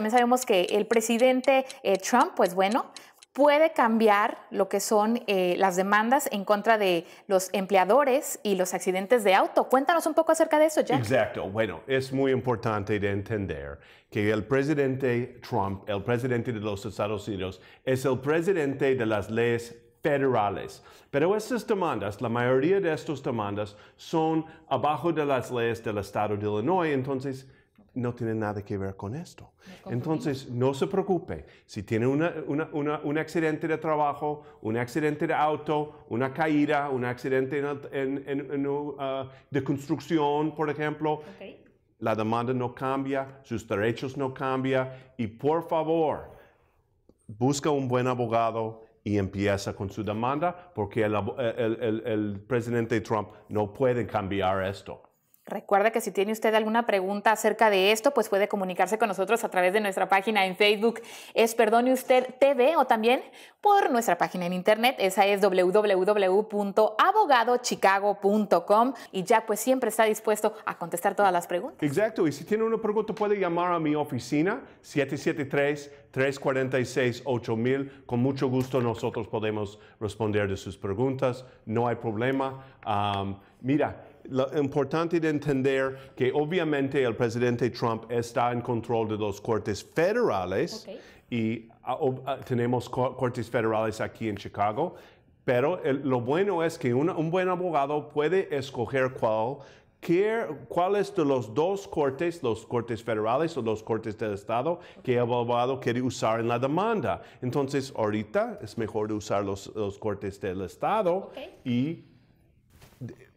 También sabemos que el presidente eh, Trump, pues bueno, puede cambiar lo que son eh, las demandas en contra de los empleadores y los accidentes de auto. Cuéntanos un poco acerca de eso, Jack. Exacto. Bueno, es muy importante de entender que el presidente Trump, el presidente de los Estados Unidos, es el presidente de las leyes federales. Pero estas demandas, la mayoría de estas demandas, son abajo de las leyes del estado de Illinois, entonces no tiene nada que ver con esto. Entonces, no se preocupe. Si tiene un accidente de trabajo, un accidente de auto, una caída, un accidente uh, de construcción, por ejemplo, la demanda no cambia, sus derechos no cambian. Y por favor, busca un buen abogado y empieza con su demanda porque el, el presidente Trump no puede cambiar esto. Recuerda que si tiene usted alguna pregunta acerca de esto, pues puede comunicarse con nosotros a través de nuestra página en Facebook, es Perdone Usted TV, o también por nuestra página en internet, esa es www.abogadochicago.com. Y ya pues siempre está dispuesto a contestar todas las preguntas. Exacto, y si tiene una pregunta puede llamar a mi oficina 773-346-8000. Con mucho gusto nosotros podemos responder de sus preguntas, no hay problema. mira lo importante de entender que obviamente el presidente Trump está en control de los cortes federales y ah, ah, tenemos cortes federales aquí en Chicago, pero lo bueno es que un buen abogado puede escoger cuál ¿Cuáles de los dos cortes, los cortes federales o los cortes del Estado, que el abogado quiere usar en la demanda? Entonces, ahorita es mejor usar los, cortes del Estado y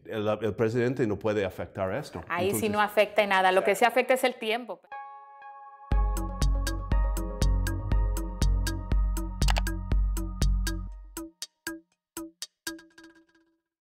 el, el presidente no puede afectar esto. Ahí sí no afecta nada, lo que sí afecta es el tiempo.